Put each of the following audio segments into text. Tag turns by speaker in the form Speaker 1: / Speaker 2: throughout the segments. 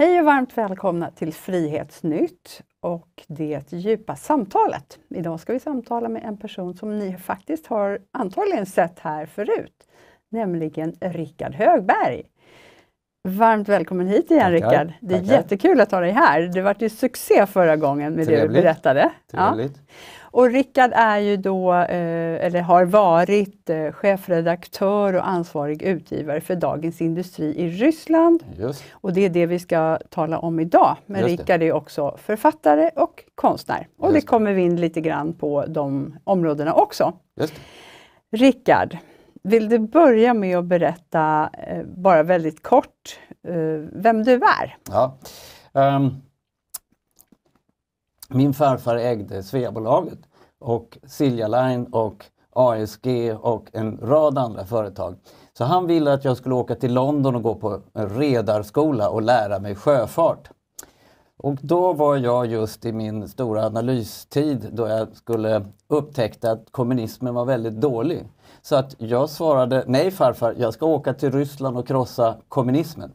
Speaker 1: Hej och varmt välkomna till Frihetsnytt och det djupa samtalet. Idag ska vi samtala med en person som ni faktiskt har antagligen sett här förut, nämligen Rickard Högberg. Varmt välkommen hit igen Rickard. Det är tackar. jättekul att ha dig här. Det var ju succé förra gången med Trevligt. det du berättade. Trevligt. Ja. Och Rickard är ju då, eh, eller har varit, eh, chefredaktör och ansvarig utgivare för Dagens Industri i Ryssland. Just. Och det är det vi ska tala om idag. Men Just Rickard är också författare och konstnär. Och Just. det kommer vi in lite grann på de områdena också. Just. Rickard, vill du börja med att berätta, eh, bara väldigt kort, vem du är?
Speaker 2: Ja. Um. Min farfar ägde Sveabolaget och Silja Line och ASG och en rad andra företag. Så han ville att jag skulle åka till London och gå på redarskola och lära mig sjöfart. Och då var jag just i min stora analystid då jag skulle upptäckte att kommunismen var väldigt dålig. Så att jag svarade, nej farfar, jag ska åka till Ryssland och krossa kommunismen.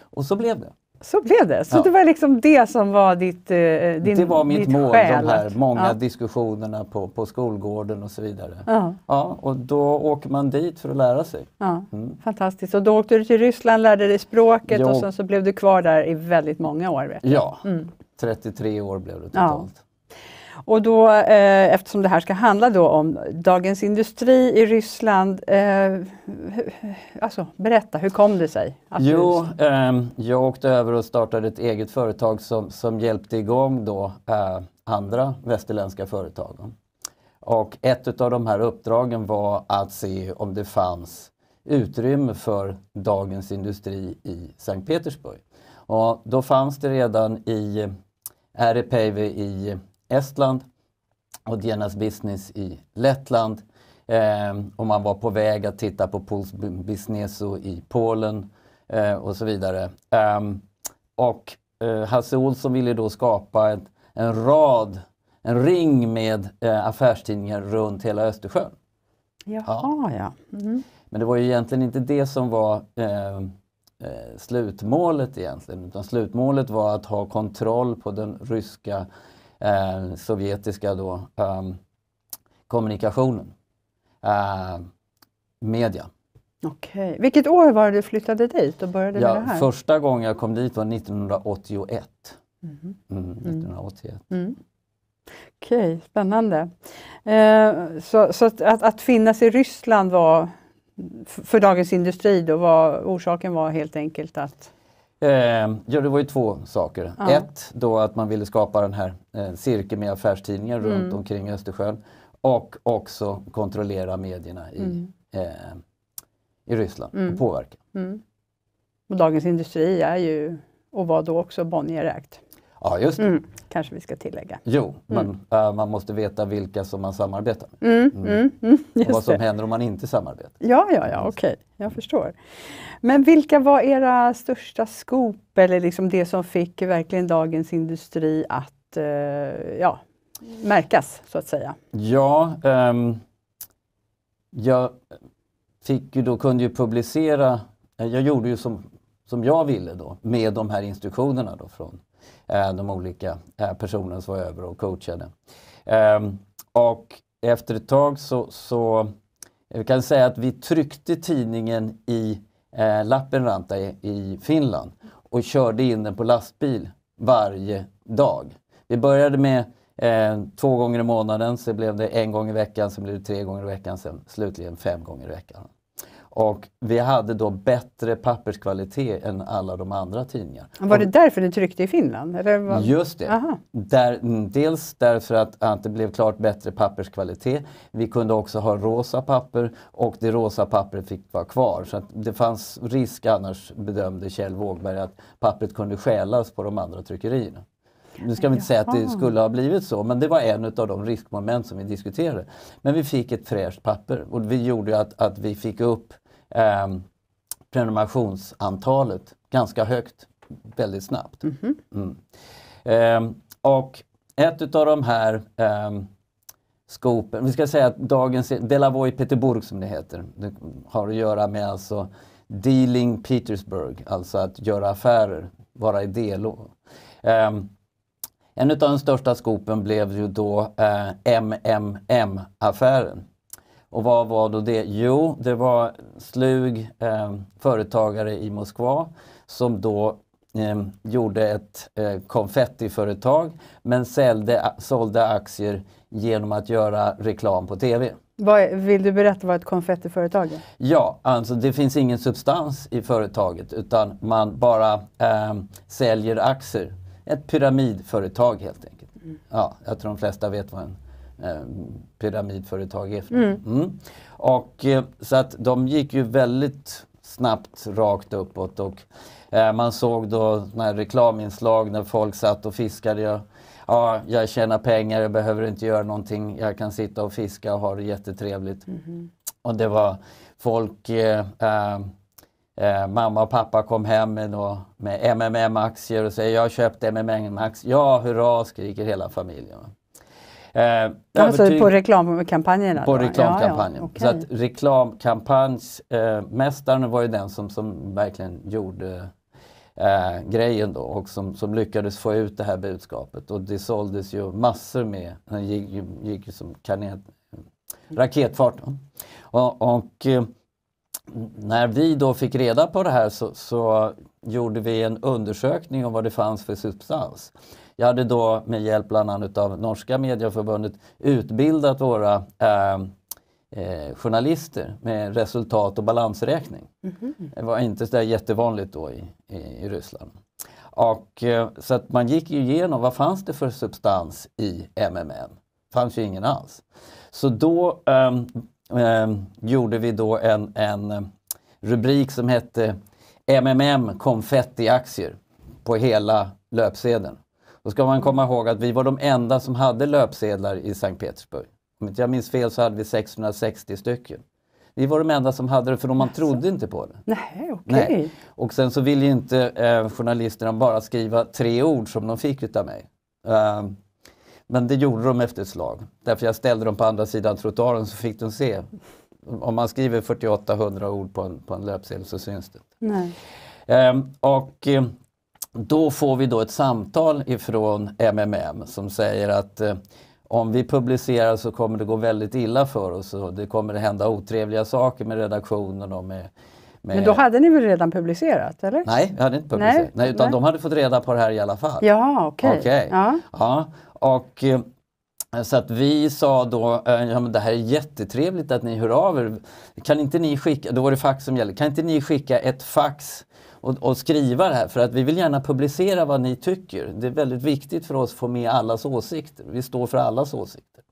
Speaker 2: Och så blev det. Så blev det. Så ja. det
Speaker 1: var liksom det som var ditt eh, din, Det var mitt mål, skäl. de här många ja.
Speaker 2: diskussionerna på, på skolgården och så vidare. Ja. ja. och då åker man dit för att lära sig. Ja. Mm.
Speaker 1: Fantastiskt. Och då åkte du till Ryssland, lärde dig språket jag... och sen så blev du kvar där i väldigt många år. Ja, mm.
Speaker 2: 33 år blev det totalt.
Speaker 1: Och då, eh, eftersom det här ska handla då om Dagens Industri i Ryssland, eh, alltså, berätta, hur kom det sig? jo,
Speaker 2: eh, jag åkte över och startade ett eget företag som, som hjälpte igång då eh, andra västerländska företag. Och ett av de här uppdragen var att se om det fanns utrymme för Dagens Industri i Sankt Petersburg. Och då fanns det redan i Ärepäivi i Estland och DNS Business i Lettland. Eh, och man var på väg att titta på Puls Businesso i Polen eh, och så vidare. Ehm, eh, och Hasse Olsson ville då skapa ett, en rad, en ring med eh, affärstidningar runt hela Östersjön. Jaha, ja. ja. Mm. Men det var ju egentligen inte det som var ehm, eh, slutmålet egentligen, utan slutmålet var att ha kontroll på den ryska eh, sovjetiska då, eh, kommunikationen, eh, media.
Speaker 1: Okej. Vilket år var det du flyttade dit och började ja, med det här?
Speaker 2: Första gången jag kom dit var 1981. Mhm. Mm. Mm, 1981.
Speaker 1: Mm. Okej, okay, spännande. Eh, så, så att, att, att, finnas i Ryssland var, för Dagens Industri då, var, orsaken var helt enkelt att
Speaker 2: Eh, ja, det var ju två saker. Ja. Ett, då att man ville skapa den här eh, cirkeln med affärstidningar mm. runt omkring Östersjön och också kontrollera medierna i, mm. eh, i Ryssland mm. och påverka.
Speaker 1: Mm. Och Dagens Industri är ju, och var då också Bonnier ägt. Ja, just mm, kanske vi ska tillägga. Jo,
Speaker 2: mm. men mm. äh, man måste veta vilka som man samarbetar med. Mm, mm.
Speaker 1: mm och vad som det. händer om man inte samarbetar. Ja, ja, ja, okej. Okay. Jag förstår. Men vilka var era största skop eller liksom det som fick verkligen Dagens Industri att eh, ja, märkas, så att säga?
Speaker 2: Ja, ähm, jag fick ju då, kunde ju publicera, jag gjorde ju som, som jag ville då med de här instruktionerna då från Eh, de olika eh, personerna som var över och coachade. Ehm, och efter ett tag så, så jag kan säga att vi tryckte tidningen i eh, i, i, Finland och körde in den på lastbil varje dag. Vi började med eh, två gånger i månaden, sen blev det en gång i veckan, sen blev det tre gånger i veckan, sen slutligen fem gånger i veckan. Och vi hade då bättre papperskvalitet än alla de andra tidningarna.
Speaker 1: Var det därför ni tryckte i Finland? Eller var... Just
Speaker 2: det. Där, mm, dels därför att, att det blev klart bättre papperskvalitet. Vi kunde också ha rosa papper och det rosa pappret fick vara kvar. Så det fanns risk annars, bedömde Kjell Wågberg, att pappret kunde stjälas på de andra tryckerierna. Nu ska vi inte Jaha. säga att det skulle ha blivit så, men det var en av de riskmoment som vi diskuterade. Men vi fick ett fräscht papper och vi gjorde att, att vi fick upp eh, prenumerationsantalet ganska högt väldigt snabbt. Mhm. mm Mm. Eh, och ett av de här eh, skopen, vi ska säga att dagens delavoy Peterburg som det heter, det har att göra med alltså dealing Petersburg, alltså att göra affärer, vara i DLO. Eh, en av de största skopen blev ju då eh, MMM-affären. Och vad var då det? Jo, det var slug eh, företagare i Moskva som då eh, gjorde ett eh, konfettiföretag men sålde, sålde aktier genom att göra reklam på TV.
Speaker 1: Vad, vill du berätta vad ett konfettiföretag är?
Speaker 2: Ja, alltså det finns ingen substans i företaget utan man bara eh, säljer aktier. Ett pyramidföretag helt enkelt. Mm. Ja, jag tror de flesta vet vad en Eh, pyramidföretag efter. Mm. Mm. Och, eh, så att de gick ju väldigt snabbt rakt uppåt och eh, man såg då här reklaminslag när folk satt och fiskade. Jag, ja, jag tjänar pengar, jag behöver inte göra någonting, jag kan sitta och fiska och ha det jättetrevligt. Mm. Och det var folk eh, eh, Eh, mamma och pappa kom hem med, med MMM-aktier och säger jag har köpt MMM-aktier. Ja, hurra, skriker hela familjen. Eh, alltså på
Speaker 1: reklamkampanjerna? På då? reklamkampanjen. Ja, ja, okay. Så att
Speaker 2: reklamkampanjsmästaren eh, var ju den som, som verkligen gjorde eh, grejen då och som, som lyckades få ut det här budskapet och det såldes ju massor med, den gick, ju, gick ju som kanet,
Speaker 1: raketfart.
Speaker 2: Och, och eh, när vi då fick reda på det här så, så, gjorde vi en undersökning om vad det fanns för substans. Jag hade då med hjälp bland annat av norska medieförbundet utbildat våra eh, Eh, journalister med resultat och balansräkning. Mm -hmm. Det var inte så jättevanligt då i, i, i Ryssland. Och, eh, så att man gick igenom vad fanns det för substans i MMM? fanns ju ingen alls. Så då eh, gjorde vi då en, en rubrik som hette MMM konfettiaktier på hela löpsedeln. Då ska man komma ihåg att vi var de enda som hade löpsedlar i Sankt Petersburg. Om inte jag minns fel så hade vi 660 stycken. Vi var de enda som hade det för man alltså. trodde inte på det.
Speaker 1: Nej, okay. Nej.
Speaker 2: Och sen så ville inte eh, journalisterna bara skriva tre ord som de fick utav mig. Uh, men det gjorde de efter ett slag. Därför jag ställde dem på andra sidan trottoaren så fick de se. Om man skriver 4800 ord på en, på en löpsedel så syns det Nej. Ehm, eh, och då får vi då ett samtal ifrån MMM som säger att eh, om vi publicerar så kommer det gå väldigt illa för oss och det kommer hända otrevliga saker med redaktionen och med, Men då
Speaker 1: hade ni väl redan publicerat? eller? Nej,
Speaker 2: jag hade inte publicerat. Nej, Nej utan nej. de hade fått reda på det här i alla fall. Ja,
Speaker 1: okej. Okay. okay. Ja.
Speaker 2: ja. och, eh, så att vi sa då, eh, ja men det här är jättetrevligt att ni hör av er. Kan inte ni skicka, då var det fax som gällde, kan inte ni skicka ett fax och, och, skriva det här för att vi vill gärna publicera vad ni tycker. Det är väldigt viktigt för oss att få med allas åsikter. Vi står för allas åsikter.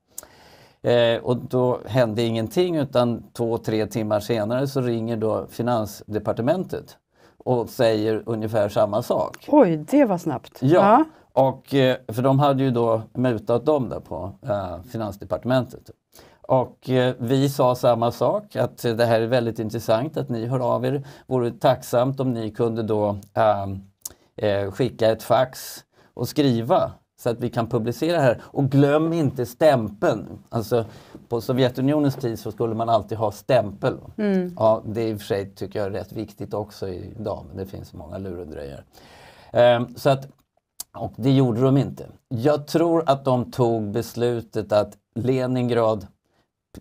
Speaker 2: Eh, och då hände ingenting utan två, tre timmar senare så ringer då Finansdepartementet och säger ungefär samma sak.
Speaker 1: Oj, det var snabbt. Ja,
Speaker 2: och eh, för de hade ju då mutat dem där på eh, Finansdepartementet. Och eh, vi sa samma sak, att det här är väldigt intressant att ni hör av er. Vore tacksamt om ni kunde då ehm, eh, skicka ett fax och skriva så att vi kan publicera här. Och glöm inte stämpeln. Alltså, på Sovjetunionens tid så skulle man alltid ha stämpel. Mm. Ja, det är i och för sig tycker jag rätt viktigt också idag, men det finns många lurendrejare. Um, ehm, så att, och det gjorde de inte. Jag tror att de tog beslutet att Leningrad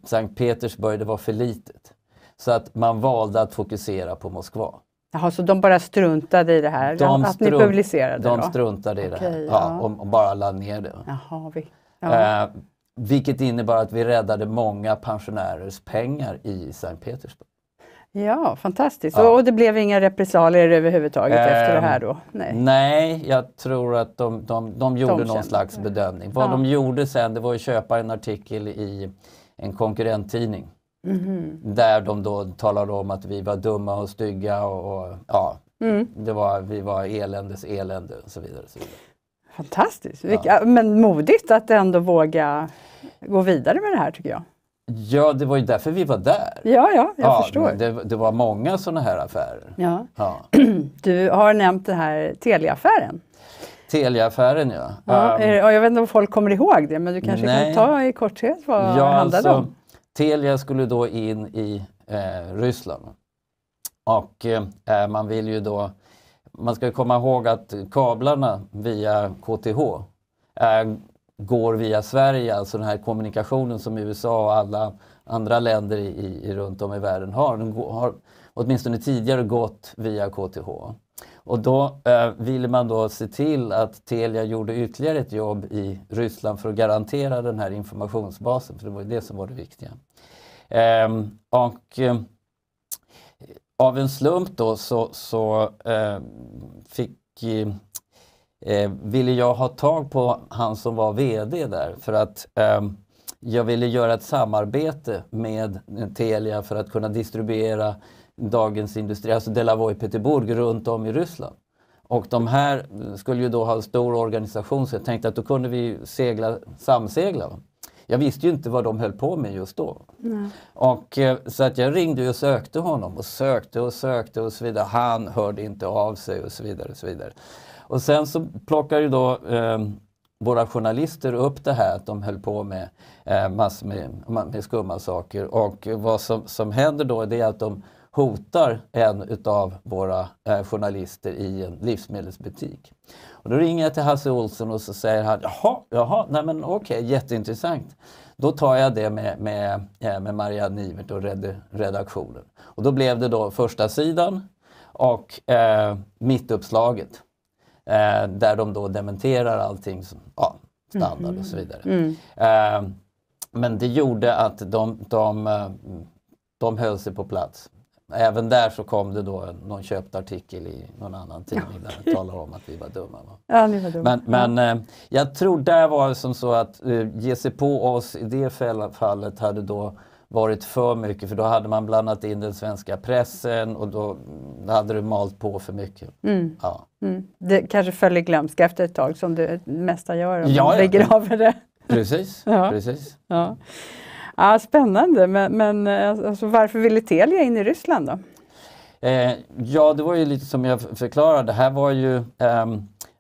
Speaker 2: Sankt Petersburg, det var för litet. Så att man valde att fokusera på Moskva.
Speaker 1: Jaha, så de bara struntade i det här? De att ni publicerade? De då? struntade i det här ja, ja. Och,
Speaker 2: och, bara la ner det.
Speaker 1: Jaha, vi, ja. eh,
Speaker 2: vilket innebar att vi räddade många pensionärers pengar i Sankt Petersburg.
Speaker 1: Ja, fantastiskt. Ja. Och det blev inga repressalier överhuvudtaget eh, efter det här då? Ehm, nej,
Speaker 2: nej jag tror att de, de, de gjorde de någon slags bedömning. Vad de gjorde sen, det var att köpa en artikel i en konkurrenttidning. Mm. Där de då talade om att vi var dumma och stygga och, och ja, mm. det var, vi var eländes elände och så vidare. Och så vidare.
Speaker 1: Fantastiskt! Vilka, ja. Men modigt att ändå våga gå vidare med det här tycker jag.
Speaker 2: Ja, det var ju därför vi var där.
Speaker 1: Ja, ja, jag ja, förstår.
Speaker 2: Det, det, var många sådana här affärer. Ja. ja.
Speaker 1: Du har nämnt den här Telia-affären.
Speaker 2: Teliaaffären ja. ja
Speaker 1: um, jag vet inte om folk kommer ihåg det men du kanske nej. kan ta i korthet vad ja, det handlade alltså, om?
Speaker 2: Telia skulle då in i eh, Ryssland. Och eh, eh man vill ju då, man ska komma ihåg att kablarna via KTH eh, går via Sverige, alltså den här kommunikationen som USA och alla andra länder i, i runt om i världen har. Den går, har åtminstone tidigare gått via KTH. Och då eh, ville man då se till att Telia gjorde ytterligare ett jobb i Ryssland för att garantera den här informationsbasen, för det var det som var det viktiga. Eh, och eh, av en slump då så, så eh, fick eh, eh, ville jag ha tag på han som var VD där för att ehm, jag ville göra ett samarbete med Telia för att kunna distribuera Dagens Industri, alltså Delavoye Peterburg runt om i Ryssland. Och de här skulle ju då ha en stor organisation så jag tänkte att då kunde vi segla, samsegla. Jag visste ju inte vad de höll på med just då. Nej. Och, eh, så att jag ringde och sökte honom och sökte och sökte och så vidare. Han hörde inte av sig och så vidare. Och, så vidare. och sen så plockar ju då eh, våra journalister upp det här att de höll på med eh, massor med, med skumma saker. Och vad som, som händer då är att de hotar en utav våra eh, journalister i en livsmedelsbutik. Och då ringer jag till Hasse Olsson och så säger han jaha, jaha, nej men okej, okay, jätteintressant. Då tar jag det med, med, eh, med Marianne Nivert och redaktionen. Och då blev det då första sidan och eh, mittuppslaget. Eh, där de då dementerar allting, som, ja, standard och så mm-hmm. vidare. Mm. Eh, men det gjorde att de, de, eh, de höll sig på plats. Även där så kom det då någon köpt artikel i någon annan tidning där det talar om att vi var dumma. Va?
Speaker 1: Ja, ni var dumma. Men,
Speaker 2: men eh, jag tror där var det som så att eh, ge sig på oss i det fallet hade då varit för mycket för då hade man blandat in den svenska pressen och då mm, hade du malt på för mycket. Mm. Ja.
Speaker 1: Mm. Det kanske föll i glömska efter ett tag som det mesta gör om ja, man begraver det. Precis. ja. Precis. Ja. Ja, spännande, men, men eh, alltså, varför ville Telia in i Ryssland då?
Speaker 2: Eh, ja, det var ju lite som jag förklarade. Det här var ju, eh,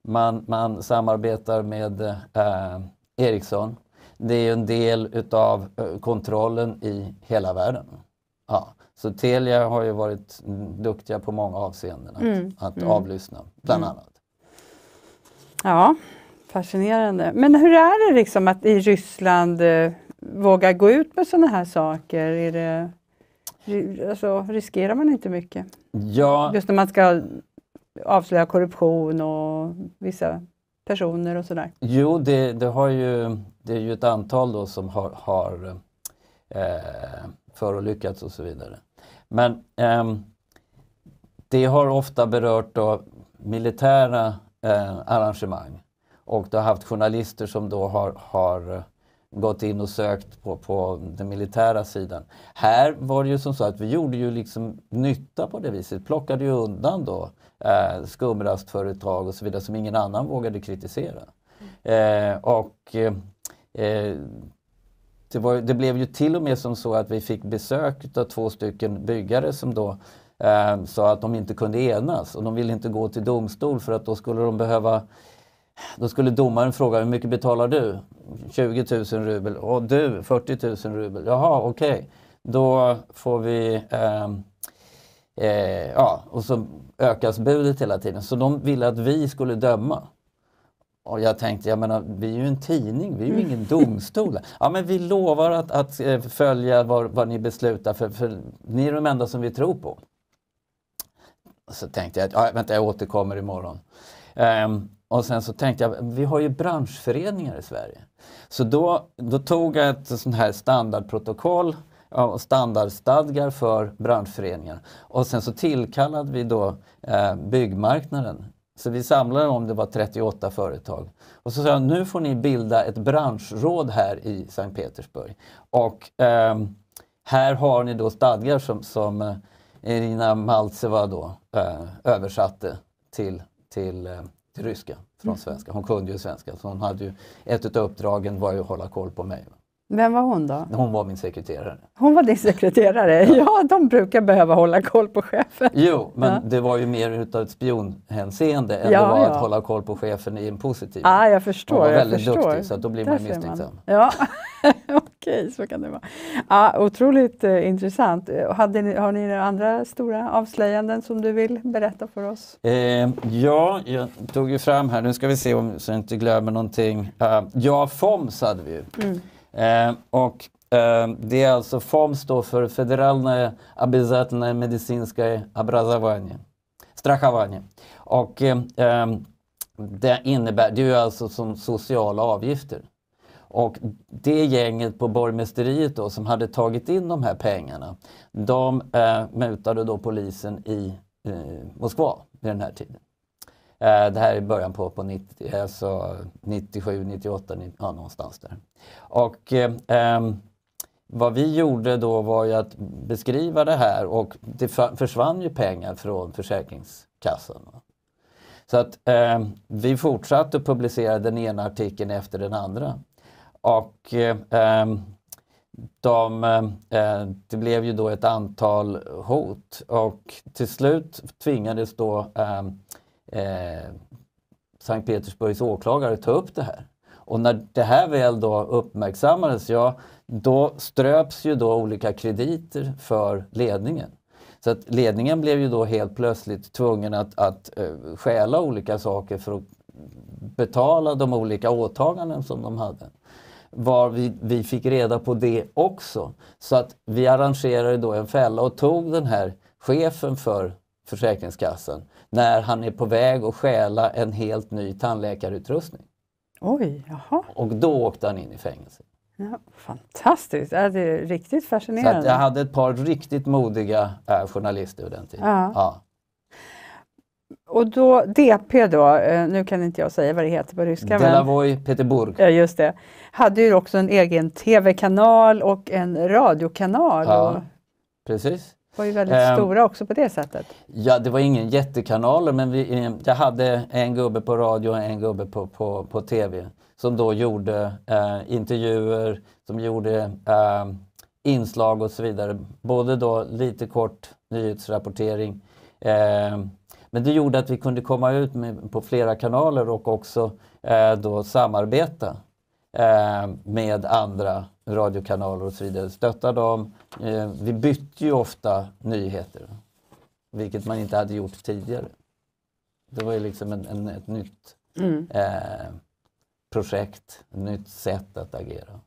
Speaker 2: man, man samarbetar med eh, Ericsson. Det är en del utav eh, kontrollen i hela världen. Ja. Så Telia har ju varit duktiga på många avseenden att, mm. att mm. avlyssna, bland mm. annat.
Speaker 1: Ja, fascinerande. Men hur är det liksom att i Ryssland eh, vågar gå ut med sådana här saker? Är det, alltså, riskerar man inte mycket? Ja. Just när man ska avslöja korruption och vissa personer och sådär.
Speaker 2: Jo, det, det, har ju, det är ju ett antal då som har, har eh, förolyckats och så vidare. Men eh, det har ofta berört då militära eh, arrangemang och det har haft journalister som då har, har gått in och sökt på, på den militära sidan. Här var det ju som så att vi gjorde ju liksom nytta på det viset, plockade ju undan då eh, skumrastföretag och så vidare som ingen annan vågade kritisera. Eh, och eh, det, var, det, blev ju till och med som så att vi fick besök av två stycken byggare som då eh, sa att de inte kunde enas och de ville inte gå till domstol för att då skulle de behöva då skulle domaren fråga hur mycket betalar du? 20 000 rubel. Och du 40 000 rubel. Jaha, okej. Okay. Då får vi... Eh, eh, ja, och så ökas budet hela tiden. Så de ville att vi skulle döma. Och jag tänkte, jag menar, vi är ju en tidning, vi är ju mm. ingen domstol. Ja, men vi lovar att, att eh, följa vad, vad ni beslutar, för, för ni är de enda som vi tror på. Så tänkte jag, ja, vänta, jag återkommer imorgon. Um, och sen så tänkte jag, vi har ju branschföreningar i Sverige. Så då, då tog jag ett sånt här standardprotokoll och standardstadgar för branschföreningar. Och sen så tillkallade vi då eh, byggmarknaden. Så vi samlade om det var 38 företag. Och så sa jag, nu får ni bilda ett branschråd här i Sankt Petersburg. Och eh, här har ni då stadgar som, som eh, Irina Maltseva då eh, översatte till, till eh, till ryska från mm. svenska. Hon kunde ju svenska så hon hade ju, ett av uppdragen var ju att hålla koll på mig. Va?
Speaker 1: Vem var hon då? Hon
Speaker 2: var min sekreterare.
Speaker 1: Hon var din sekreterare? ja, ja de brukar behöva hålla koll på chefen.
Speaker 2: Jo, men ja. det var ju mer utav ett spionhänseende än ja, det var ja. att hålla koll på chefen i en positiv. Ja, ah, jag förstår. Hon var väldigt förstår. duktig så då blir Där man misstänksam.
Speaker 1: Ja, okej, okay, så kan det vara. Ah, otroligt eh, intressant. Eh, hade ni, har ni några andra stora avslöjanden som du vill berätta för oss?
Speaker 2: Eh, ja, jag tog ju fram här, nu ska vi se om så jag inte glömmer någonting. Uh, ja, FOMS hade vi ju. Mm. Eh, och eh, det är alltså FOMS då för Федеральное обязательное medicinska образование. Страхование. Och eh, eh, det innebär, det är alltså som sociala avgifter. Och det gänget på borgmästeriet då som hade tagit in de här pengarna, de eh, mutade då polisen i eh, Moskva vid den här tiden. Eh, det här är början på, på 90, eh, alltså 97, 98, ja, någonstans där. Och eh, ehm, vad vi gjorde då var ju att beskriva det här och det försvann ju pengar från Försäkringskassan. Så att eh, vi fortsatte att publicera den ena artikeln efter den andra. Och eh, ehm, de, eh, eh, det blev ju då ett antal hot och till slut tvingades då ehm, eh, Sankt Petersburgs åklagare ta upp det här. Och när det här väl då uppmärksammades, ja, då ströps ju då olika krediter för ledningen. Så att ledningen blev ju då helt plötsligt tvungen att, att uh, stjäla olika saker för att betala de olika åtaganden som de hade. Var vi, vi fick reda på det också. Så att vi arrangerade då en fälla och tog den här chefen för Försäkringskassan när han är på väg att stjäla en helt ny tandläkarutrustning.
Speaker 1: Oj, jaha.
Speaker 2: Och då åkte han in i fängelse.
Speaker 1: Ja, fantastiskt, det är riktigt fascinerande. Så jag
Speaker 2: hade ett par riktigt modiga äh, journalister vid den tiden. Ja. ja.
Speaker 1: Och då, DP då, eh, nu kan inte jag säga vad det heter på ryska. Delavoy Peterburg. Ja, just det. Hade ju också en egen TV-kanal och en radiokanal. Ja, och... Precis var ju väldigt um, stora också på det sättet.
Speaker 2: Ja, det var ingen jättekanaler men vi, eh, jag hade en gubbe på radio och en gubbe på, på, på TV som då gjorde eh, intervjuer, som gjorde eh, inslag och så vidare. Både då lite kort nyhetsrapportering eh, men det gjorde att vi kunde komma ut med, på flera kanaler och också eh, då samarbeta ehm, med andra radiokanaler och så vidare. Stötta dem. Eh, vi bytte ju ofta nyheter, vilket man inte hade gjort tidigare. Det var ju liksom en, en ett nytt mm. eh, projekt, ett nytt sätt att agera.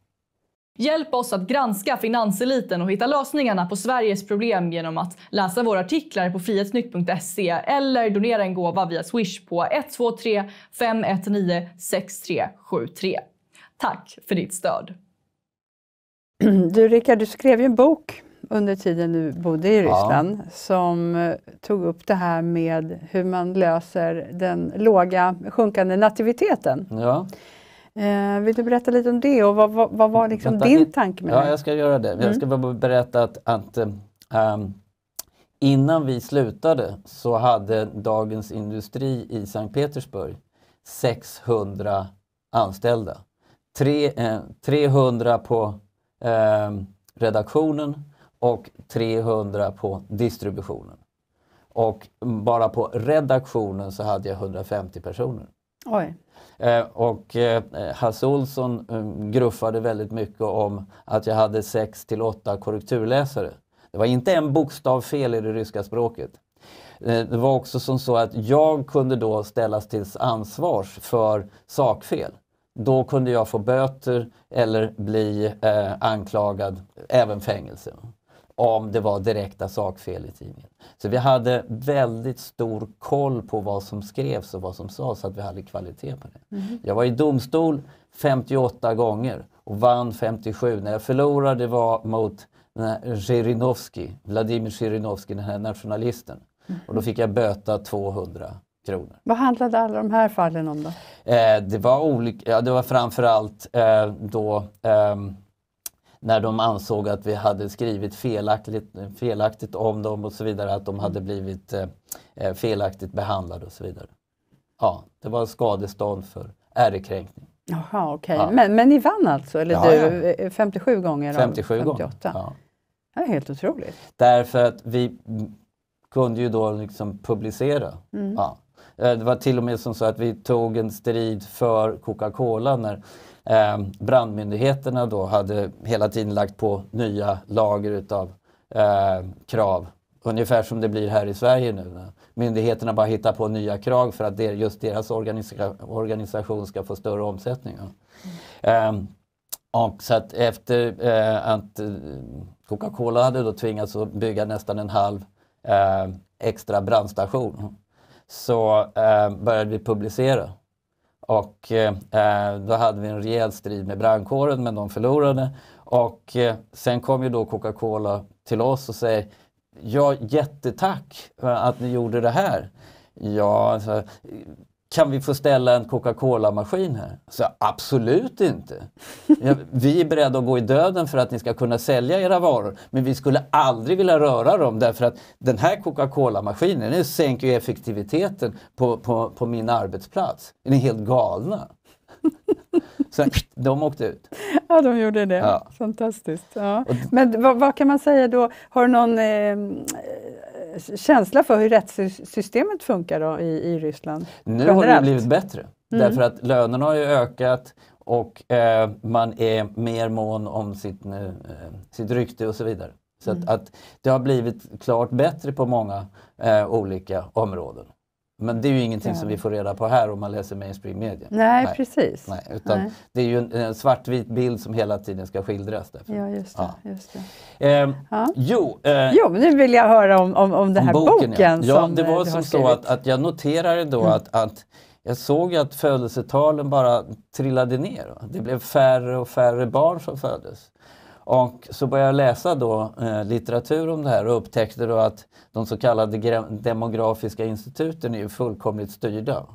Speaker 1: Hjälp oss att granska finanseliten och hitta lösningarna på Sveriges problem genom att läsa våra artiklar på frihetsnytt.se eller donera en gåva via Swish på 123 519 6373. Tack för ditt stöd! Du Rickard, du skrev ju en bok under tiden du bodde i Ryssland ja. som eh, tog upp det här med hur man löser den låga, sjunkande nativiteten. Ja. Eh, vill du berätta lite om det och vad, vad, vad var liksom Vänta, din tanke med ja, det? Ja, jag
Speaker 2: ska göra det. Jag mm. ska bara berätta att, att um, innan vi slutade så hade Dagens Industri i Sankt Petersburg 600 anställda. Tre, eh, 300 på eh, redaktionen och 300 på distributionen. Och bara på redaktionen så hade jag 150 personer. Oj. Eh, och eh, Hasse Olsson eh, gruffade väldigt mycket om att jag hade 6 till 8 korrekturläsare. Det var inte en bokstav fel i det ryska språket. Eh, det var också som så att jag kunde då ställas till ansvars för sakfel då kunde jag få böter eller bli eh, anklagad, även fängelse om det var direkta sakfel i tidningen. Så vi hade väldigt stor koll på vad som skrevs och vad som sades, så att vi hade kvalitet på det. Mm. Jag var i domstol 58 gånger och vann 57. När jag förlorade var mot eh, Zjirinovskij, Vladimir Zjirinovskij, den här nationalisten. Mm. Och då mm-hmm. fick jag böta 200 kronor. Vad
Speaker 1: handlade alla de här fallen om då?
Speaker 2: Eh, det var, ja, var framförallt eh, då eh, när de ansåg att vi hade skrivit felaktigt, felaktigt om dem och så vidare, att de hade blivit eh, eh felaktigt behandlade och så vidare. Ja, det var skadestånd för ärekränkning.
Speaker 1: Jaha, okej. Okay. Ja. Men, men ni vann alltså, eller ja, du, 57 eh, gånger 57 av 58? Gånger, ja. Det är helt otroligt.
Speaker 2: Därför att vi kunde ju då liksom publicera. Mm. Ja. Eh, det var till och med som så att vi tog en strid för Coca-Cola när eh, brandmyndigheterna då hade hela tiden lagt på nya lager utav eh, krav. Ungefär som det blir här i Sverige nu. Myndigheterna bara hittar på nya krav för att just deras organisation ska få större omsättning. Mm. Ehm, och så att efter att Coca-Cola hade då tvingats att bygga nästan en halv extra brandstation så eh, började vi publicera. Och eh, då hade vi en rejäl strid med brandkåren, men de förlorade. Och eh, sen kom ju då Coca-Cola till oss och säger Ja, jättetack eh, att ni gjorde det här. Ja, alltså, kan vi få ställa en Coca-Cola-maskin här? Så absolut inte. Vi är beredda att gå i döden för att ni ska kunna sälja era varor. Men vi skulle aldrig vilja röra dem därför att den här Coca-Cola-maskinen sänker ju effektiviteten på, på, på min arbetsplats. Är Ni helt galna. Sen, de åkte ut.
Speaker 1: Ja, de gjorde det. Ja. Fantastiskt. Ja. Men vad, vad, kan man säga då? Har du någon eh, eh känsla för hur rättssystemet funkar då i, i Ryssland? Nu Generellt? har det blivit bättre. Mm. Därför
Speaker 2: att lönerna har ju ökat och eh, man är mer mån om sitt, eh, sitt rykte och så vidare. Så mm. att, att, det har blivit klart bättre på många eh, olika områden. Men det är ju ingenting som vi får reda på här om man läser mainstream media. Nej, Nej.
Speaker 1: precis. Nej,
Speaker 2: utan Nej. Det är ju en, en, svartvit bild som hela tiden ska skildras. Därför. Ja, just det. Ja. Just det. Eh, ja. Jo, eh,
Speaker 1: jo, men nu vill jag höra om, om, om den här boken. boken ja. ja, det eh, var som så att,
Speaker 2: att jag noterade då mm. att, att jag såg att födelsetalen bara trillade ner. Det blev färre och färre barn som föddes. Och så började jag läsa då, eh, litteratur om det här och upptäckte då att de så kallade demografiska instituten är ju fullkomligt styrda.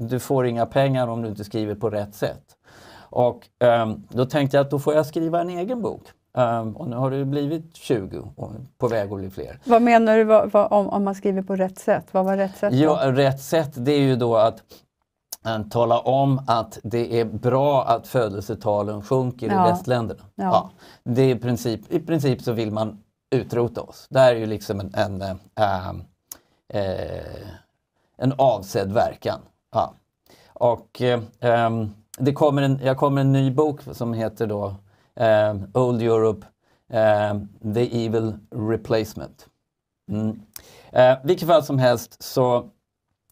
Speaker 2: Du får inga pengar om du inte skriver på rätt sätt. Och eh, då tänkte jag att då får jag skriva en egen bok. Um, och nu har det blivit 20 och på väg att bli fler.
Speaker 1: Vad menar du vad, vad, om, om, man skriver på rätt sätt? Vad var rätt sätt? Ja,
Speaker 2: rätt sätt det är ju då att tala om att det är bra att födelsetalen sjunker ja. i västländerna. Ja. ja. Det är i, princip, I princip så vill man utrota oss. Det här är ju liksom en, en, äh, äh, en avsedd verkan. Ja. Och äh, det kommer en, jag kommer en ny bok som heter då eh, Old Europe The Evil Replacement. Mm. vilket fall som helst så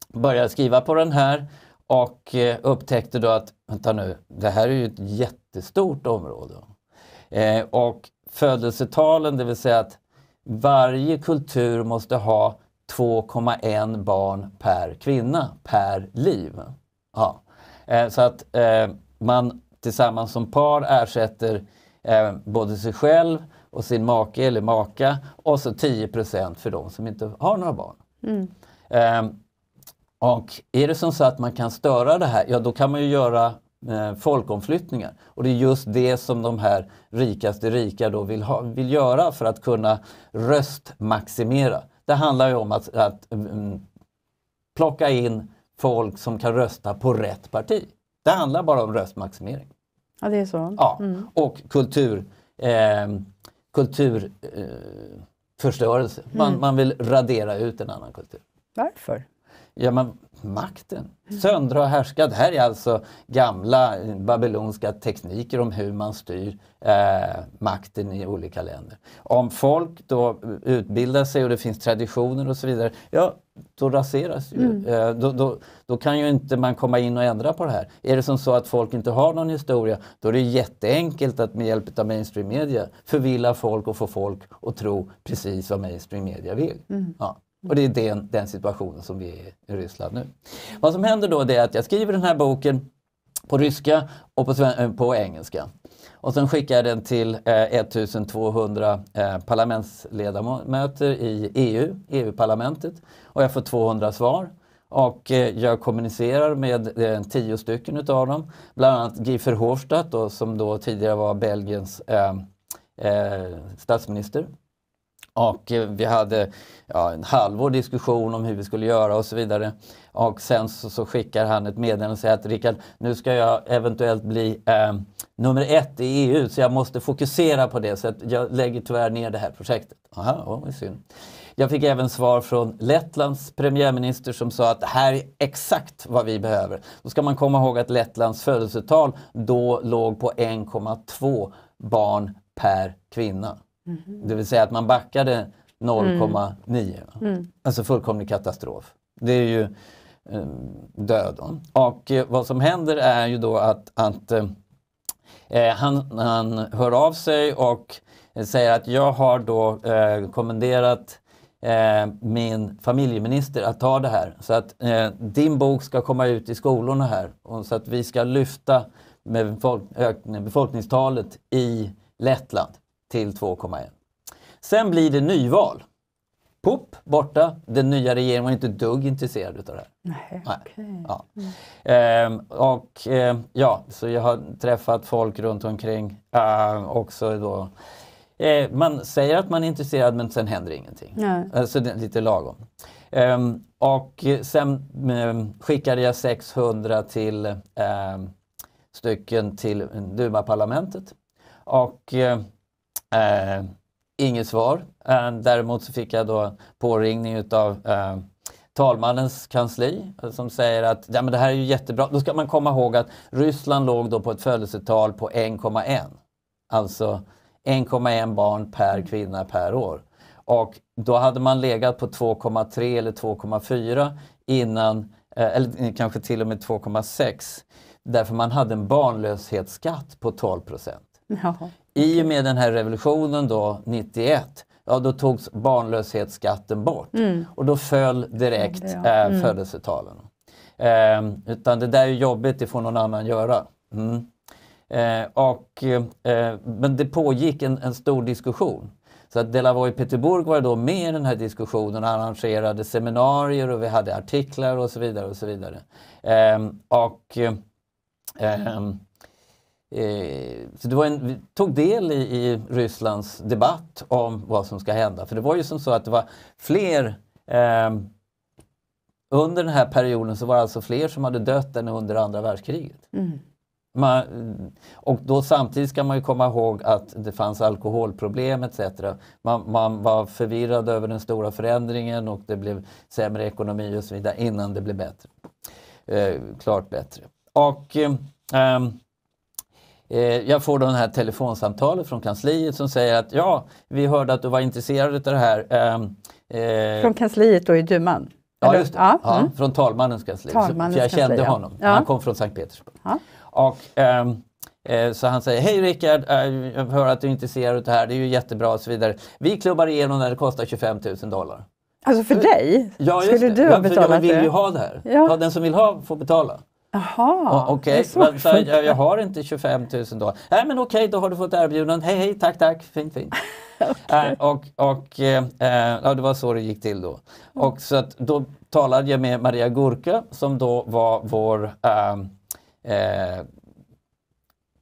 Speaker 2: börjar jag skriva på den här och eh, upptäckte då att, vänta nu, det här är ju ett jättestort område. Eh, och födelsetalen, det vill säga att varje kultur måste ha 2,1 barn per kvinna, per liv. Ja. Eh, så att eh, man tillsammans som par ersätter eh, både sig själv och sin make eller maka och så 10 för de som inte har några barn. Mm. Ehm, och är det som så att man kan störa det här, ja då kan man ju göra eh, folkomflyttningar. Och det är just det som de här rikaste rika då vill, ha, vill göra för att kunna röstmaximera. Det handlar ju om att, att mm, plocka in folk som kan rösta på rätt parti. Det handlar bara om röstmaximering. Ja, det är så. Ja. Mm. Och kultur, ehm, eh, kulturförstörelse. Eh, man, mm. man vill radera ut en annan kultur. Varför? Ja, men makten. Söndra och härska, det här är alltså gamla babylonska tekniker om hur man styr eh, makten i olika länder. Om folk då utbildar sig och det finns traditioner och så vidare, ja då raseras ju. Mm. Eh, då, då, då, kan ju inte man komma in och ändra på det här. Är det som så att folk inte har någon historia, då är det jätteenkelt att med hjälp av mainstream media förvilla folk och få folk att tro precis vad mainstream media vill. Mm. Ja. Och det är den, den situationen som vi är i Ryssland nu. Vad som händer då det är att jag skriver den här boken på ryska och på, eh, på engelska. Och sen skickar jag den till eh, 1200 eh, parlamentsledamöter i EU, EU-parlamentet. Och jag får 200 svar. Och eh, jag kommunicerar med eh, tio stycken utav dem. Bland annat Guy Verhofstadt som då tidigare var Belgiens eh, eh, statsminister. Och vi hade ja, en halvår diskussion om hur vi skulle göra och så vidare. Och sen så, så skickar han ett meddelande och säger att Rickard, nu ska jag eventuellt bli eh, nummer ett i EU så jag måste fokusera på det så att jag lägger tyvärr ner det här projektet. Aha, oh, vad synd. Jag fick även svar från Lettlands premiärminister som sa att det här är exakt vad vi behöver. Då ska man komma ihåg att Lettlands födelsetal då låg på 1,2 barn per kvinna. Mm. Det vill säga att man backade 0,9. Mm. mm. Alltså fullkomlig katastrof. Det är ju eh, döden. Och eh, vad som händer är ju då att, att eh, eh, han, han hör av sig och säger att jag har då eh, kommenderat eh, min familjeminister att ta det här. Så att din bok ska komma ut i skolorna här och så att vi ska lyfta med befolk befolkningstalet i Lettland till 2,1. Sen blir det nyval. Pop, borta. Den nya regeringen var inte dugg intresserad utav det här. Nej, Nej. Okay. Ja. Mm. Ehm, och ehm, ja, så jag har träffat folk runt omkring ehm, också då. Eh, man säger att man är intresserad men sen händer ingenting. Nej. Alltså det är lite lagom. Ehm, och sen ehm, skickade jag 600 till ehm, stycken till Duma-parlamentet. Och Eh, inget svar. Eh, däremot så fick jag då påringning utav eh, talmannens kansli eh, som säger att ja, men det här är ju jättebra. Då ska man komma ihåg att Ryssland låg då på ett födelsetal på 1,1. Alltså 1,1 barn per kvinna per år. Och då hade man legat på 2,3 eller 2,4 innan, eh, eller kanske till och med 2,6. Därför man hade en barnlöshetsskatt på 12 procent. I och med den här revolutionen då 91 ja då togs barnlöshetsskatten bort mm. och då föll direkt ja. eh, mm. födelsetalen. Eh, utan det där är jobbigt, det får någon annan göra. Mm. Eh, och, eh, men det pågick en, en stor diskussion. Så att Delavoye Peterburg var då med i den här diskussionen och arrangerade seminarier och vi hade artiklar och så vidare. och så vidare. Eh, och eh, Eh, så det var en, vi tog del i, i, Rysslands debatt om vad som ska hända. För det var ju som så att det var fler eh, under den här perioden så var det alltså fler som hade dött än under andra världskriget. Mm. Man, eh, och då samtidigt ska man ju komma ihåg att det fanns alkoholproblem etc. Man, man, var förvirrad över den stora förändringen och det blev sämre ekonomi och så vidare innan det blev bättre. Eh, klart bättre. Och eh, Eh, jag får då det här telefonsamtalet från kansliet som säger att ja, vi hörde att du var intresserad av det här. Ehm, eh, från
Speaker 1: kansliet då i Duman? Ja, just det. Ja, ja, mm. Från talmannens kansli. Talmannens så, jag kansli, kände ja. honom. Han
Speaker 2: kom från Sankt Petersburg. Och, ehm, eh, så han säger, hej Rickard, eh, jag hör att du är intresserad av det här, det är ju jättebra och så vidare. Vi klubbar igenom när det kostar 25 000 dollar.
Speaker 1: Alltså för dig? Ja, Skulle det. du ha betalat det? Jag vill ju ha det här. Ja.
Speaker 2: den som vill ha får betala.
Speaker 1: Jaha, Okej, okay. för jag, jag,
Speaker 2: har inte 25 000 då. Nej men okej, okay, då har du fått erbjudande. Hej hej, tack tack, fint fint. Eh, okay. äh, och och äh, ja, det var så det gick till då. Mm. Och så att då talade jag med Maria Gurka som då var vår äh, ehm, eh,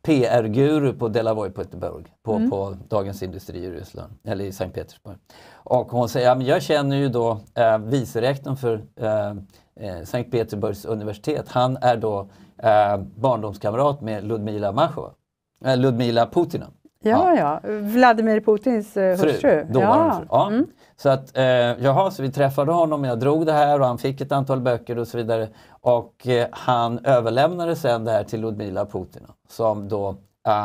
Speaker 2: PR-guru på Delavoy Peterburg på, mm. på Dagens Industri i Ryssland, eller i Sankt Petersburg. Och hon säger, ja, men jag känner ju då eh, vicerektorn för eh, eh, Sankt Petersburgs universitet. Han är då eh, barndomskamrat med Ludmila Machova, eh, Ludmila Putina.
Speaker 1: Ja, ja, ja, Vladimir Putins eh, fru, hustru. ja.
Speaker 2: Ja. Mm. Så att, eh, jaha, så vi träffade honom, jag drog det här och han fick ett antal böcker och så vidare. Och eh, han överlämnade sen det här till Ludmila Putina som då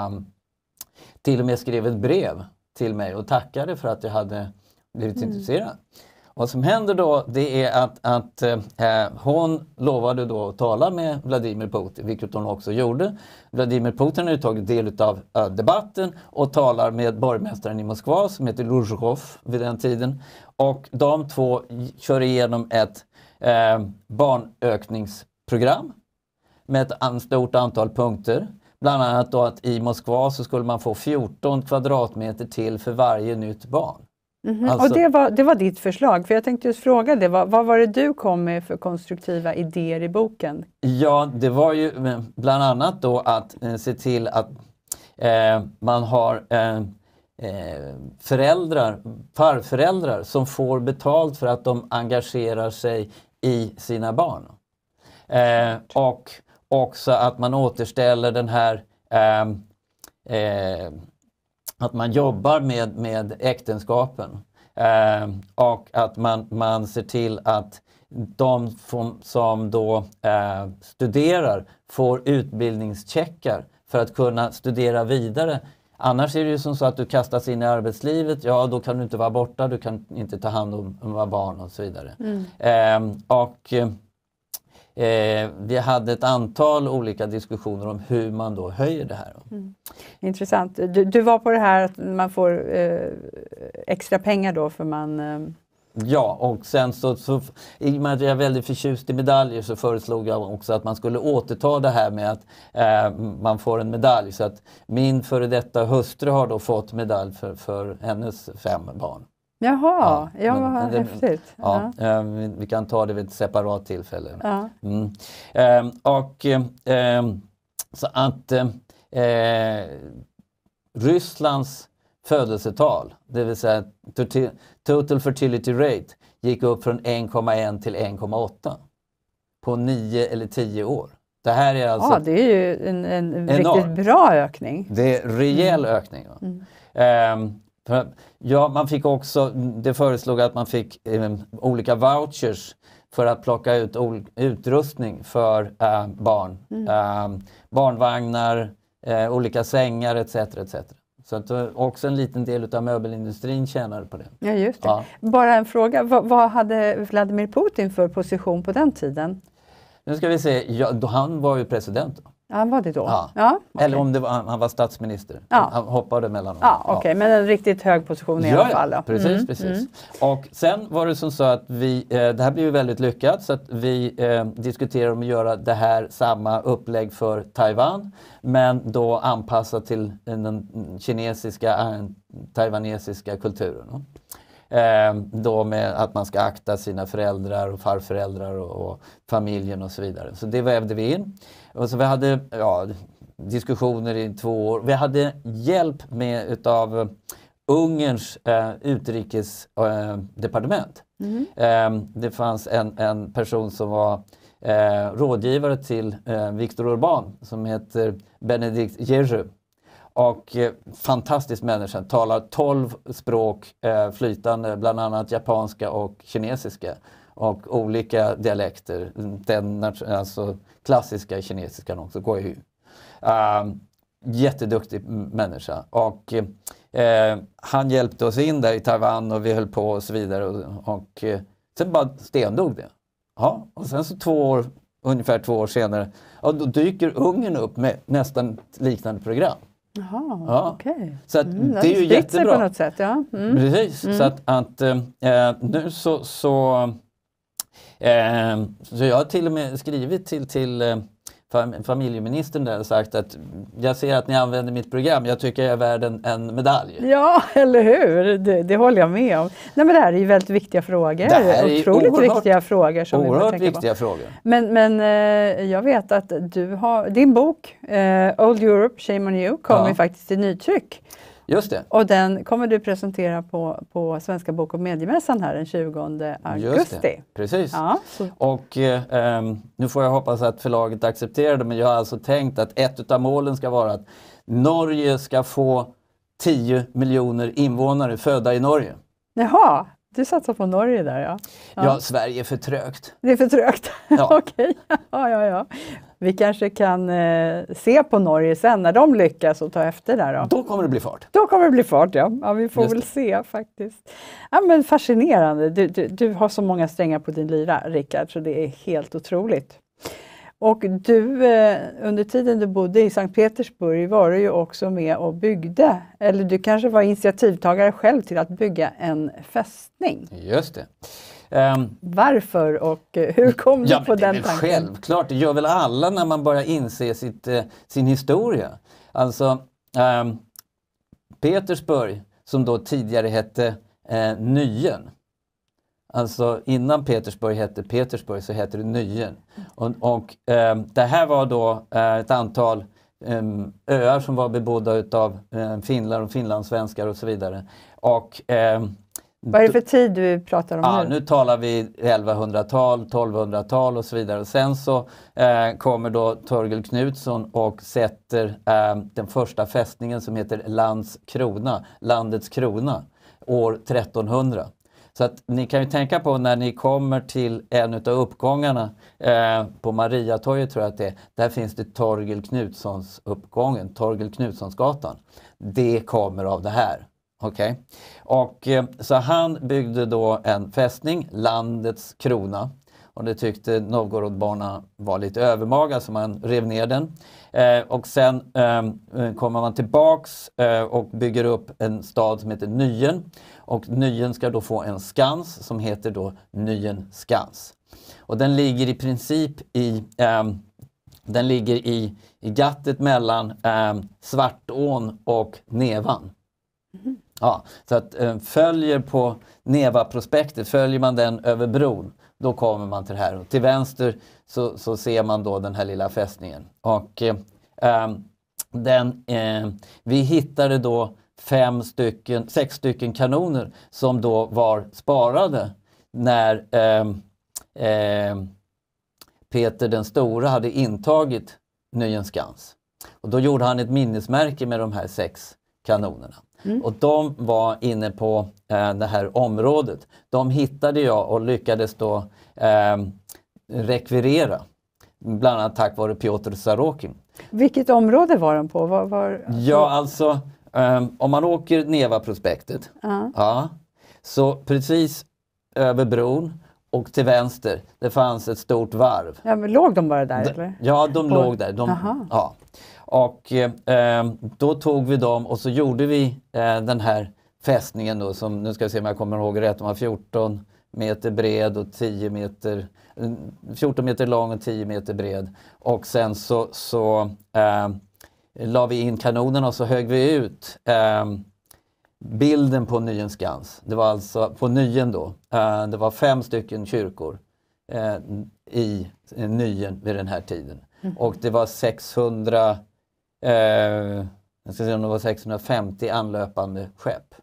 Speaker 2: um, till och med skrev ett brev till mig och tackade för att jag hade blivit mm. intresserad. Vad som händer då det är att, att eh, eh, hon lovade då att tala med Vladimir Putin, vilket hon också gjorde. Vladimir Putin har ju tagit del av eh, debatten och talar med borgmästaren i Moskva som heter Luzjkov vid den tiden. Och de två kör igenom ett eh, barnökningsprogram med ett stort antal punkter. Bland annat då att i Moskva så skulle man få 14 kvadratmeter till för varje nytt barn. Mm-hmm. Alltså, och det
Speaker 1: var, det var ditt förslag, för jag tänkte just fråga det. Vad, vad var det du kom med för konstruktiva idéer i boken?
Speaker 2: Ja, det var ju bland annat då att eh, se till att eh, man har eh, eh, föräldrar, farföräldrar som får betalt för att de engagerar sig i sina barn. Eh, och också att man återställer den här eh, att man jobbar med, med äktenskapen eh, och att man, man ser till att de som, som då eh, studerar får utbildningscheckar för att kunna studera vidare. Annars är det ju som så att du kastas in i arbetslivet, ja då kan du inte vara borta, du kan inte ta hand om, om barn och så vidare. Mm. Ehm, eh, och Eh, vi hade ett antal olika diskussioner om hur man då höjer det här.
Speaker 1: Mm. Intressant. Du, du, var på det här att man får eh, extra pengar då för man eh...
Speaker 2: Ja, och sen så, så i och med att jag är väldigt förtjust i medaljer så föreslog jag också att man skulle återta det här med att eh, man får en medalj. Så att min före detta hustru har då fått medalj för, för hennes fem barn.
Speaker 1: Jaha, ja, ja vad det, häftigt. Ja,
Speaker 2: ja. Eh, vi, vi kan ta det vid ett separat tillfälle. Ja. Mm. Eh, och eh, så att eh, eh, Rysslands födelsetal, det vill säga total fertility rate, gick upp från 1,1 till 1,8 på 9 eller 10 år. Det här är alltså... Ja, det
Speaker 1: är ju en, en riktigt bra ökning. Det är rejäl mm. ökning. Mm.
Speaker 2: Ehm, Ja, man fick också, det föreslog att man fick eh, olika vouchers för att plocka ut utrustning för eh, barn. Mm. Eh, barnvagnar, eh, olika sängar etc. etc. Så att eh, också en liten del av möbelindustrin tjänade på det.
Speaker 1: Ja, just det. Ja. Bara en fråga, v vad hade Vladimir Putin för position på den tiden?
Speaker 2: Nu ska vi se, ja, han var ju president. Då.
Speaker 1: Ja, var det då? Ja. ja okay. Eller om
Speaker 2: var, han var statsminister. Ja. Han hoppade mellan dem. Ja, Okej, okay.
Speaker 1: men en riktigt hög position i alla fall. Då. Precis, mm. precis. Mm.
Speaker 2: Och sen var det som så att vi, eh, det här blev ju väldigt lyckat, så att vi eh, diskuterade om att göra det här samma upplägg för Taiwan, men då anpassat till den kinesiska, eh, taiwanesiska kulturen. Eh, då med att man ska akta sina föräldrar och farföräldrar och, och familjen och så vidare. Så det vävde vi in. Och så vi hade ja, diskussioner i två år. Vi hade hjälp med utav Ungerns eh, utrikesdepartement. Eh, mm. eh, det fanns en, en person som var eh, rådgivare till eh, Viktor Orbán som heter Benedikt Jerzy. Och eh, fantastisk människa, talar 12 språk flytande, bland annat japanska och kinesiska och olika dialekter. Den alltså, klassiska kinesiskan också, Guoyu. Uh, jätteduktig människa. Och, uh, han hjälpte oss in där i Taiwan och vi höll på och så vidare. Och, och uh, sen bara stendog det. Ja, och sen så två år, ungefär två år senare, ja, då dyker Ungern upp med nästan liknande program.
Speaker 1: Jaha, ja. okej. Okay. Så mm, det är ju jättebra. på något sätt, ja. Mm. Precis, mm. så att,
Speaker 2: att eh, nu så, så Ehm, så jag har till och med skrivit till, till eh, familjeministern där och sagt att jag ser att ni använder mitt program, jag tycker jag är värd en, en medalj.
Speaker 1: Ja, eller hur! Det, det, håller jag med om. Nej, men det här är ju väldigt viktiga frågor. Det här är Otroligt oerhört, viktiga frågor. Som oerhört vi viktiga på. frågor. Men, men eh, jag vet att du har, din bok eh, Old Europe, Shame on You, kommer ja. faktiskt i nytryck. Just det. Och den kommer du presentera på, på Svenska bok och mediemässan här den 20 augusti. Precis. Ja,
Speaker 2: och eh, ehm, nu får jag hoppas att förlaget accepterar det men jag har alltså tänkt att ett av målen ska vara att Norge ska få 10 miljoner invånare födda i Norge.
Speaker 1: Jaha, du satsar på Norge där ja. ja. ja Sverige
Speaker 2: är för trögt.
Speaker 1: Det är för trögt? Ja. Okej. Ja, ja, ja. Vi kanske kan eh, se på Norge sen när de lyckas och ta efter där då. Då kommer det bli fart. Då kommer det bli fart ja. ja vi får Just väl det. se faktiskt. Ja, men fascinerande. Du, du, du har så många strängar på din lyra Rickard så det är helt otroligt. Och du, eh, under tiden du bodde i Sankt Petersburg var du ju också med och byggde, eller du kanske var initiativtagare själv till att bygga en fästning?
Speaker 2: Just det. Um,
Speaker 1: Varför och eh, hur kom ja, du på den tanken?
Speaker 2: Självklart, det gör väl alla när man börjar inse sitt, eh, sin historia. Alltså, um, Petersburg, som då tidigare hette eh, Nyen, Alltså innan Petersburg hette Petersburg så hette det Nyen. Och, och eh, det här var då eh, ett antal eh, öar som var bebodda utav eh, finlar och finlandssvenskar och så vidare. Och, ehm, vad är det för
Speaker 1: tid du pratar om ja, nu? Nu
Speaker 2: talar vi 1100-tal, 1200-tal och så vidare. Och sen så eh, kommer då Torgel Knutsson och sätter eh, den första fästningen som heter Landskrona, Landets krona, år 1300. Så att ni kan ju tänka på när ni kommer till en av uppgångarna eh, på Mariatorget tror jag att det är. Där finns det Torgel Knutssons uppgången, Torgel Knutssonsgatan. Det kommer av det här. Okej? Okay? Och eh, så han byggde då en fästning, landets krona. Och det tyckte Novgorodborna var lite övermaga så man rev ner den. Eh, och sen eh, kommer man tillbaks eh, och bygger upp en stad som heter Nyen. Och Nyen ska då få en skans som heter då Nyen skans. Och den ligger i princip i, eh, den ligger i, i gattet mellan eh, Svartån och Nevan. Mm. Ja, så att eh, följer på Neva-prospektet, följer man den över bron, då kommer man till det här. Och till vänster så, så ser man då den här lilla fästningen. Och eh, ehm, den, eh, vi hittade då fem stycken, sex stycken kanoner som då var sparade när eh, eh, Peter den store hade intagit Nyenskans. Och då gjorde han ett minnesmärke med de här sex kanonerna. Mm. Och de var inne på eh, det här området. De hittade jag och lyckades då eh, rekvirera. Bland annat tack vare Piotr Sarokin.
Speaker 1: Vilket område var de på? Var, var...
Speaker 2: Ja, alltså Um, om man åker Neva-prospektet, uh. ja, så precis över bron och till vänster, det fanns ett stort varv.
Speaker 1: Ja, men låg de bara där? De, eller? Ja, de På... låg där. De,
Speaker 2: ja. Och eh, då tog vi dem och så gjorde vi eh, den här fästningen då som, nu ska vi se om jag kommer ihåg rätt, den var 14 meter bred och 10 meter, 14 eh, meter lång och 10 meter bred. Och sen så, så eh, la vi in kanonerna och så högg vi ut eh, bilden på Nyen Skans. Det var alltså på Nyen då. Eh, det var fem stycken kyrkor eh, i Nyen vid den här tiden. Mm. Och det var 600, eh, jag ska se om det var 650 anlöpande skepp.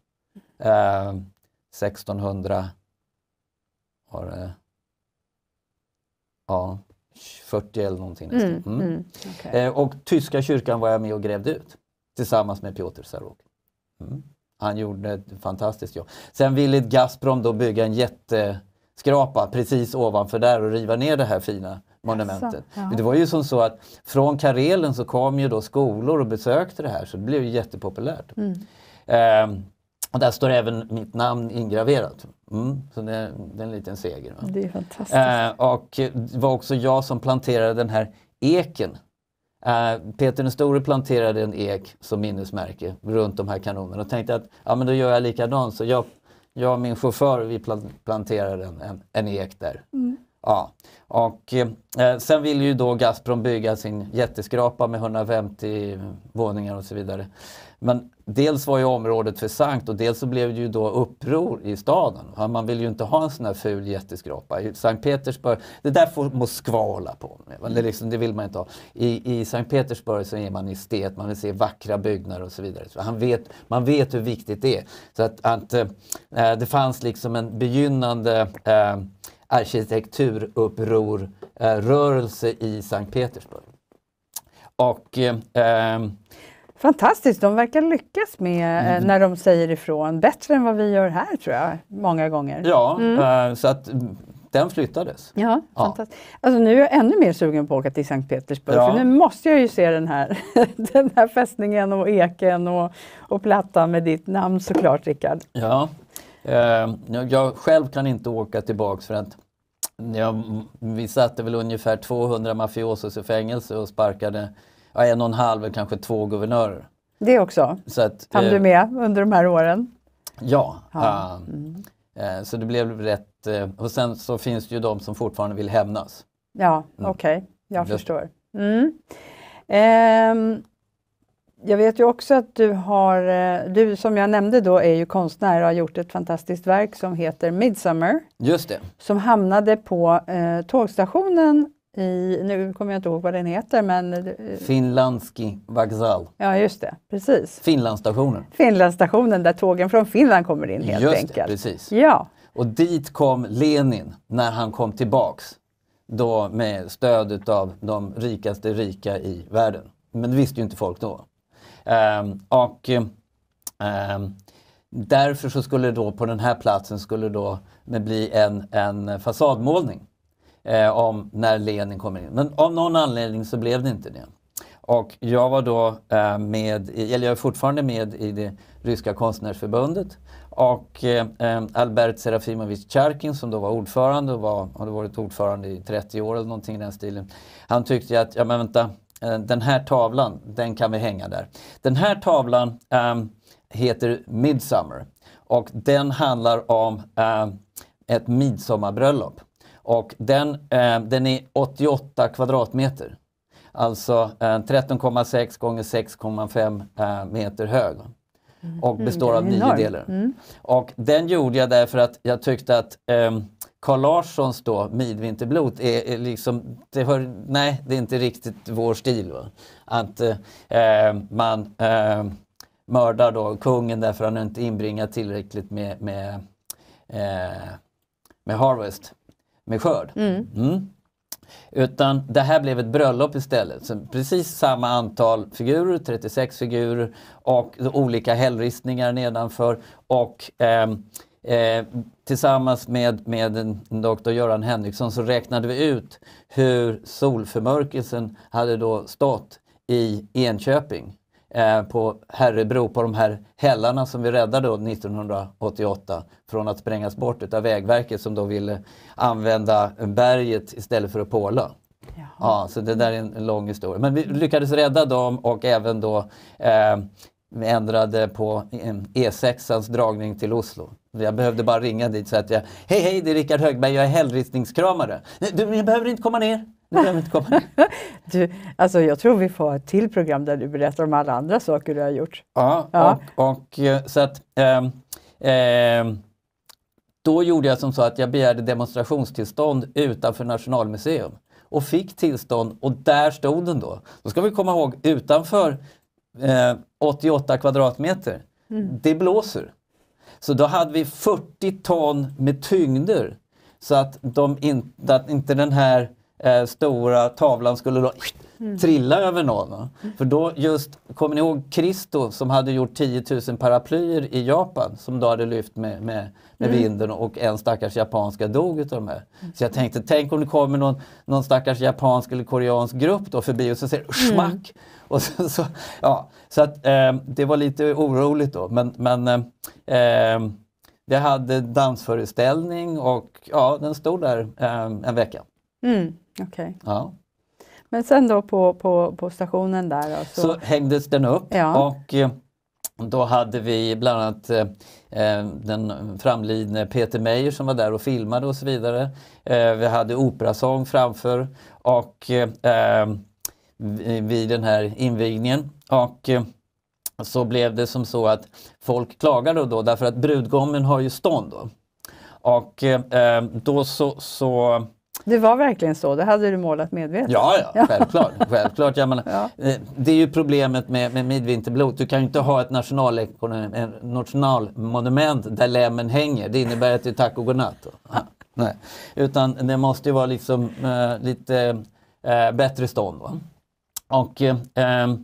Speaker 2: 1600 ehm, var det. Ja, 40 eller någonting. Mm, mm, mm. Okay. Eh, och tyska kyrkan var jag med och grävde ut tillsammans med Piotr Sarok. Mm. Han gjorde ett fantastiskt jobb. Sen ville Gazprom då bygga en jätteskrapa precis ovanför där och riva ner det här fina monumentet. Ja. Det var ju som så att från Karelen så kom ju då skolor och besökte det här så det blev ju jättepopulärt. Mm. Eh, och där står även mitt namn ingraverat. Mm, så det, är, det är en liten seger. Va? Det är fantastiskt. Eh, och det var också jag som planterade den här eken. Eh, Peter den store planterade en ek som minnesmärke runt de här kanonerna och tänkte att ja, men då gör jag likadant. Så jag, jag och min chaufför vi planterar en, en, en ek där. Mm. Ja. Och, eh, sen ville ju då Gazprom bygga sin jätteskrapa med 150 våningar och så vidare. Men dels var ju området för sankt och dels så blev det ju då uppror i staden. Man vill ju inte ha en sån här ful jätteskrapa. I Sankt Petersburg, det där får Moskva hålla på med. Det, liksom, det vill man inte ha. I, I Sankt Petersburg så är man estet, man vill se vackra byggnader och så vidare. Så han vet, man vet hur viktigt det är. Så att, att äh, det fanns liksom en begynnande äh, arkitekturuppror äh, i Sankt Petersburg. Och
Speaker 1: Fantastiskt, de verkar lyckas med eh, mm. när de säger ifrån. Bättre än vad vi gör här tror jag, många gånger. Ja, mm.
Speaker 2: Eh, så att mm, den flyttades. Ja,
Speaker 1: ja. Alltså nu är jag ännu mer sugen på att åka till Sankt Petersburg ja. för nu måste jag ju se den här, den här fästningen och eken och, och plattan med ditt namn såklart Rickard.
Speaker 2: Ja, eh, jag själv kan inte åka tillbaks för att jag, vi satte väl ungefär 200 mafiosos i fängelse och sparkade ja, en och en halv eller kanske två guvernörer. Det också? Så att, Hann eh, du
Speaker 1: med under de här åren?
Speaker 2: Ja. ja. Mm. Eh, så det blev rätt... Eh, och sen så finns det ju de som fortfarande vill hämnas. Ja, mm. okej. Okay. Jag Just. förstår.
Speaker 1: Mm. Eh, jag vet ju också att du har, eh, du som jag nämnde då är ju konstnär och har gjort ett fantastiskt verk som heter Midsummer. Just det. Som hamnade på eh, tågstationen i, nu kommer jag inte ihåg vad den heter men... Eh,
Speaker 2: Finlandski Vaksal.
Speaker 1: Ja just det,
Speaker 2: precis. Finlandstationen.
Speaker 1: Finlandstationen där tågen från Finland kommer in helt just
Speaker 2: enkelt. precis. Ja. Och dit kom Lenin när han kom tillbaks. Då med stöd utav de rikaste rika i världen. Men det visste ju inte folk då. Um, och um, därför så skulle då på den här platsen skulle då bli en, en fasadmålning eh, om när Lenin kommer in. Men av någon anledning så blev det inte det. Och jag var då eh, med, eller jag är fortfarande med i det ryska konstnärsförbundet. Och eh, eh Albert Serafimovic Charkin som då var ordförande och var, hade varit ordförande i 30 år eller någonting i den stilen. Han tyckte att, ja men vänta, eh, den här tavlan, den kan vi hänga där. Den här tavlan ehm, heter Midsummer och den handlar om ehm, ett midsommarbröllop. Och den, eh, den är 88 kvadratmeter. Alltså eh, 13,6 gånger 6,5 eh, meter hög. Mm. Och mm, består mm, av nio delar. Mm. Och den gjorde jag därför att jag tyckte att ehm, Carl Larssons då Midvinterblot är, är liksom, det hör, nej det är inte riktigt vår stil. Va? Att eh, eh, man eh, mördar då kungen därför att han inte inbringar tillräckligt med, med, med harvest med skörd. Mm. Mm. Utan det här blev ett bröllop istället. Så precis samma antal figurer, 36 figurer och olika hällristningar nedanför. Och eh, eh, tillsammans med, med doktor Göran Henriksson så räknade vi ut hur solförmörkelsen hade då stått i Enköping Eh, på Herrebro på de här hällarna som vi räddade 1988 från att sprängas bort utav Vägverket som då ville använda berget istället för att påla. Ja, så det där är en lång historia. Men vi lyckades rädda dem och även då eh, vi ändrade på E6ans e dragning till Oslo. Jag behövde bara ringa dit så att jag, hej hej det är Rickard Högberg, jag är hällristningskramare.
Speaker 1: Du, ni behöver inte komma ner behöver komma du, alltså Jag tror vi får ett till program där du berättar om alla andra saker du har gjort. Ja, ja.
Speaker 2: Och, och, eh, så att eh, eh, då gjorde jag som så att jag begärde demonstrationstillstånd utanför Nationalmuseum och fick tillstånd och där stod den då. Då ska vi komma ihåg utanför eh, 88 kvadratmeter, mm. det blåser. Så då hade vi 40 ton med tyngder så att, de in, att inte den här eh, stora tavlan skulle då mm. trilla över någon. För då just, kommer ni ihåg Kristo som hade gjort 10 000 paraplyer i Japan som då hade lyft med, med, med mm. vinden och en stackars japanska dog utav de här. Mm. Så jag tänkte, tänk om det kommer någon, någon stackars japansk eller koreansk grupp då förbi och så säger smack! Mm. Och så, så, ja. så att, eh, det var lite oroligt då men, men eh, eh vi hade dansföreställning och ja, den stod där eh, en vecka.
Speaker 1: Mm, okay. ja. Men sen då på, på, på stationen där? så... så
Speaker 2: hängdes den upp ja. och eh, då hade vi bland annat eh, eh den framlidne Peter Meyer som var där och filmade och så vidare. Eh, vi hade operasång framför och eh, eh vid den här invigningen. Och så blev det som så att folk klagade då därför att brudgommen har ju stånd. Då. Och då så, så
Speaker 1: det var verkligen så, det hade du målat medvetet. Ja, ja, självklart.
Speaker 2: självklart. Jag menar, ja. Eh, det är ju problemet med, med midvinterblot. Du kan ju inte ha ett nationalmonument där lämmen hänger. Det innebär att det är tack och godnatt. nej. Utan det måste ju vara liksom, äh, lite äh, bättre stånd. Va? Mm. Och eh,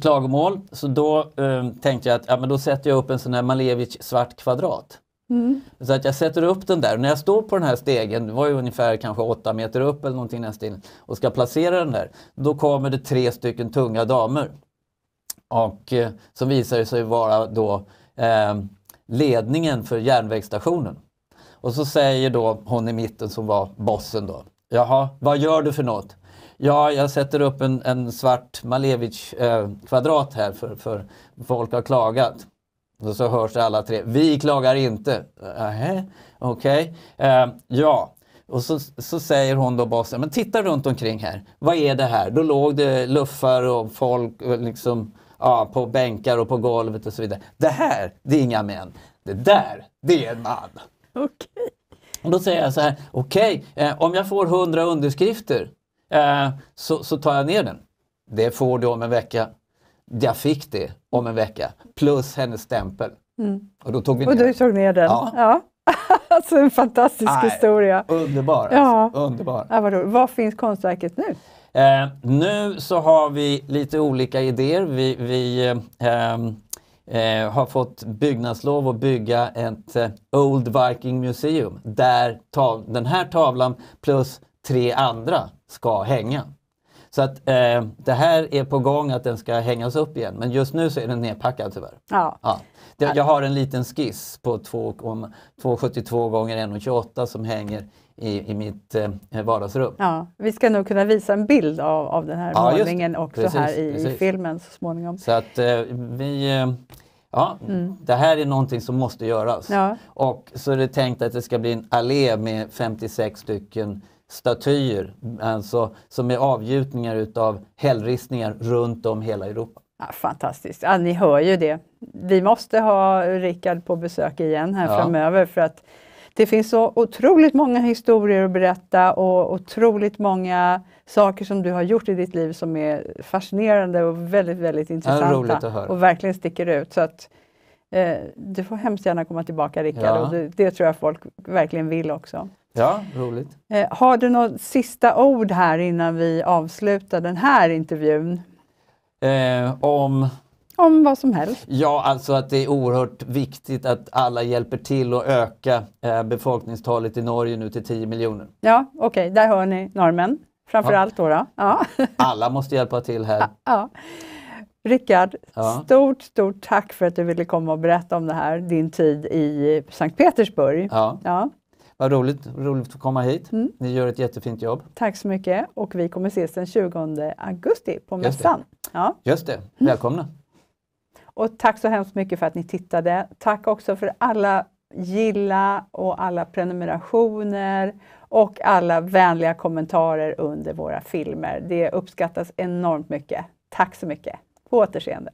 Speaker 2: klagomål, så då eh, tänkte jag att ja, men då sätter jag upp en sån här Malevich svart kvadrat. Mm. Så att jag sätter upp den där. när jag står på den här stegen, det var ju ungefär kanske 8 meter upp eller någonting nästan och ska placera den där, då kommer det tre stycken tunga damer. Och eh, som visar sig vara då eh, ledningen för järnvägsstationen. Och så säger då hon i mitten som var bossen då, jaha, vad gör du för något? Ja, jag sätter upp en, en svart Malevich-kvadrat eh, här för, för folk har klagat. Och så hörs alla tre. Vi klagar inte. Uh, Okej. Okay. Ehm, uh, ja. Och så, så säger hon då basen, men titta runt omkring här. Vad är det här? Då låg det luffar och folk eh, liksom, ja, på bänkar och på golvet och så vidare. Det här, det är inga män. Det där, det är en man. Okej. Okay. Och då säger jag så här, okej, okay, eh, om jag får hundra underskrifter eh, så, så tar jag ner den. Det får du om en vecka jag fick det om en vecka, plus hennes stämpel. Mm. Och då tog vi ner och du
Speaker 1: tog ner den. Ja. ja. alltså en fantastisk Nej, historia. Underbar. Alltså. Ja. underbar. Ja, vad Var finns konstverket nu?
Speaker 2: Eh, nu så har vi lite olika idéer. Vi, vi eh, eh, har fått byggnadslov att bygga ett eh, Old Viking Museum där den här tavlan plus tre andra ska hänga. Så att eh, det här är på gång att den ska hängas upp igen men just nu så är den nedpackad tyvärr. Ja. ja. Det, jag har en liten skiss på 2,72 gånger 1,28 som hänger i, i mitt eh, vardagsrum.
Speaker 1: Ja, vi ska nog kunna visa en bild av, av den här ja, målningen också precis, här i, precis. filmen så småningom. Så
Speaker 2: att eh, vi... Eh, ja, mm. det här är någonting som måste göras. Ja. Och så är det tänkt att det ska bli en allé med 56 stycken statyer, alltså, som är avgjutningar utav hällristningar runt om hela Europa. Ja,
Speaker 1: fantastiskt, ja, ni hör ju det. Vi måste ha Rickard på besök igen här ja. framöver för att det finns så otroligt många historier att berätta och otroligt många saker som du har gjort i ditt liv som är fascinerande och väldigt, väldigt intressanta. och verkligen sticker ut. Så att Eh, du får hemskt gärna komma tillbaka Rickard ja. och det, det, tror jag folk verkligen vill också.
Speaker 2: Ja, roligt.
Speaker 1: Eh, har du något sista ord här innan vi avslutar den här intervjun?
Speaker 2: Eh, om?
Speaker 1: Om vad som helst.
Speaker 2: Ja, alltså att det är oerhört viktigt att alla hjälper till att öka eh, befolkningstalet i Norge nu till 10 miljoner.
Speaker 1: Ja, okej, okay. där hör ni norrmän framförallt ja. då. då. Ja.
Speaker 2: alla måste hjälpa till här. Ja,
Speaker 1: ja. Rickard, ja. stort, stort tack för att du ville komma och berätta om det här, din tid i Sankt Petersburg. Ja. Ja.
Speaker 2: Vad roligt, roligt att komma hit. Mm. Ni gör ett jättefint jobb.
Speaker 1: Tack så mycket och vi kommer ses den 20 augusti på mässan. Just det. Ja. Just det. Mm. välkomna! Mm. Och tack så hemskt mycket för att ni tittade. Tack också för alla gilla och alla prenumerationer och alla vänliga kommentarer under våra filmer. Det uppskattas enormt mycket. Tack så mycket! På återseende.